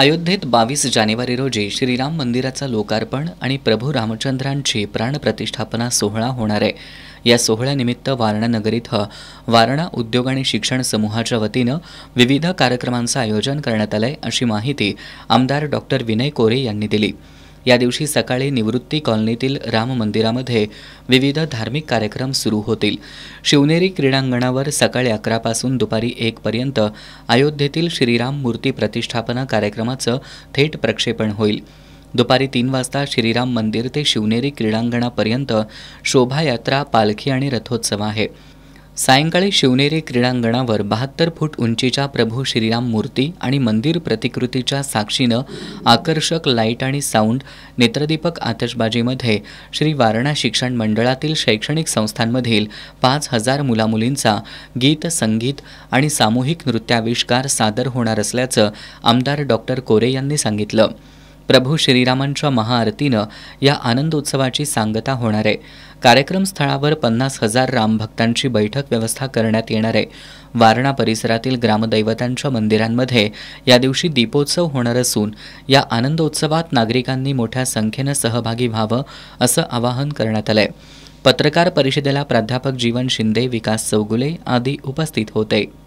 अयोध्येत बावीस जानेवारी रोजी श्रीराम मंदिराचं लोकार्पण आणि प्रभू रामचंद्रांची प्राणप्रतिष्ठापना सोहळा होणार आहे या सोहळ्यानिमित्त वारणानगर इथं वारणा उद्योग आणि शिक्षण समूहाच्या वतीनं विविध कार्यक्रमांचं आयोजन करण्यात आलं आहे अशी माहिती आमदार डॉक्टर विनय कोरे यांनी दिली या दिवशी सकाळी निवृत्ती कॉलनीतील राम मंदिरामध्ये विविध धार्मिक कार्यक्रम सुरू होतील शिवनेरी क्रीडांगणावर सकाळी अकरापासून दुपारी एकपर्यंत अयोध्येतील श्रीराम मूर्ती प्रतिष्ठापना कार्यक्रमाचं थेट प्रक्षेपण होईल दुपारी तीन वाजता श्रीराम मंदिर ते शिवनेरी क्रीडांगणापर्यंत शोभायात्रा पालखी आणि रथोत्सव आहे सायंकाळी शिवनेरी क्रीडांगणावर बहात्तर फूट उंचीच्या प्रभू श्रीराम मूर्ती आणि मंदिर प्रतिकृतीच्या साक्षीनं आकर्षक लाईट आणि साऊंड नेत्रदीपक आतषबाजीमध्ये श्री वारणा शिक्षण मंडळातील शैक्षणिक संस्थांमधील पाच हजार मुलामुलींचा गीत संगीत आणि सामूहिक नृत्याविष्कार सादर होणार असल्याचं आमदार डॉक्टर कोरे यांनी सांगितलं प्रभू श्रीरामांच्या महाआरतीनं या आनंदोत्सवाची सांगता होणार आहे कार्यक्रम स्थळावर पन्नास हजार रामभक्तांची बैठक व्यवस्था करण्यात येणार आहे वारणा परिसरातील ग्रामदैवतांच्या मंदिरांमध्ये या दिवशी दीपोत्सव होणार असून या आनंदोत्सवात नागरिकांनी मोठ्या संख्येनं सहभागी व्हावं असं आवाहन करण्यात आलं पत्रकार परिषदेला प्राध्यापक जीवन शिंदे विकास चौगुले आदी उपस्थित होते